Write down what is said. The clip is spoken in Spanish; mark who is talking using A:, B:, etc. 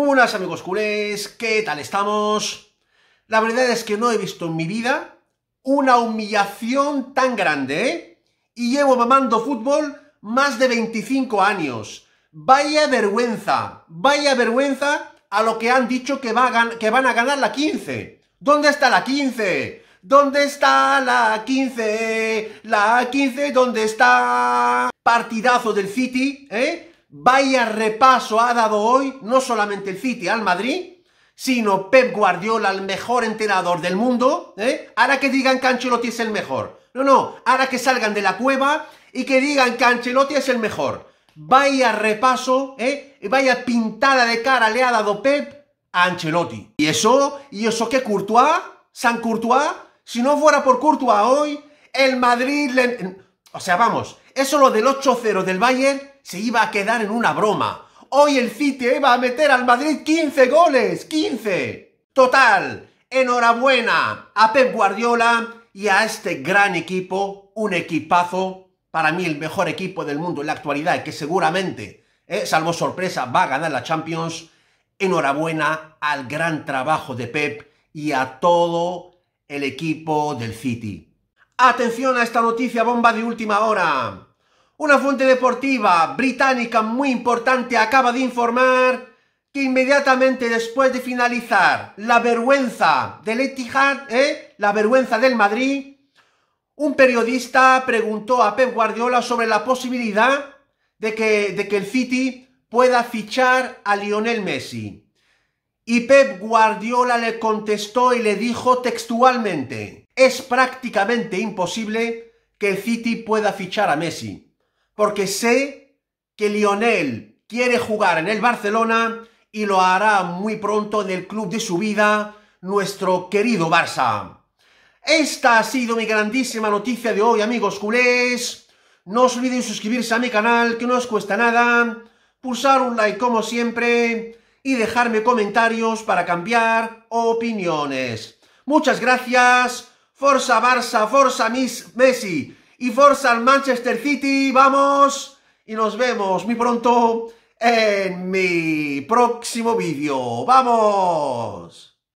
A: ¡Hola, amigos culés, ¿qué tal estamos? La verdad es que no he visto en mi vida una humillación tan grande, ¿eh? Y llevo mamando fútbol más de 25 años. Vaya vergüenza, vaya vergüenza a lo que han dicho que, que van a ganar la 15. ¿Dónde está la 15? ¿Dónde está la 15? La 15, ¿dónde está? Partidazo del City, ¿eh? Vaya repaso ha dado hoy no solamente el City al Madrid, sino Pep Guardiola, el mejor entrenador del mundo. ¿eh? Ahora que digan que Ancelotti es el mejor. No, no, ahora que salgan de la cueva y que digan que Ancelotti es el mejor. Vaya repaso, ¿eh? vaya pintada de cara le ha dado Pep a Ancelotti. Y eso, y eso que Courtois, San Courtois, si no fuera por Courtois hoy, el Madrid le... O sea, vamos, eso lo del 8-0 del Bayern se iba a quedar en una broma. Hoy el City iba a meter al Madrid 15 goles, 15. Total, enhorabuena a Pep Guardiola y a este gran equipo, un equipazo, para mí el mejor equipo del mundo en la actualidad, que seguramente, eh, salvo sorpresa, va a ganar la Champions. Enhorabuena al gran trabajo de Pep y a todo el equipo del City. Atención a esta noticia bomba de última hora. Una fuente deportiva británica muy importante acaba de informar que inmediatamente después de finalizar la vergüenza del Etihad, ¿eh? la vergüenza del Madrid, un periodista preguntó a Pep Guardiola sobre la posibilidad de que, de que el City pueda fichar a Lionel Messi. Y Pep Guardiola le contestó y le dijo textualmente, es prácticamente imposible que el City pueda fichar a Messi porque sé que Lionel quiere jugar en el Barcelona y lo hará muy pronto en el club de su vida, nuestro querido Barça. Esta ha sido mi grandísima noticia de hoy, amigos culés. No os olvidéis suscribirse a mi canal, que no os cuesta nada, pulsar un like como siempre y dejarme comentarios para cambiar opiniones. Muchas gracias. Forza Barça, Forza Miss Messi y Forza al Manchester City. Vamos y nos vemos muy pronto en mi próximo vídeo. ¡Vamos!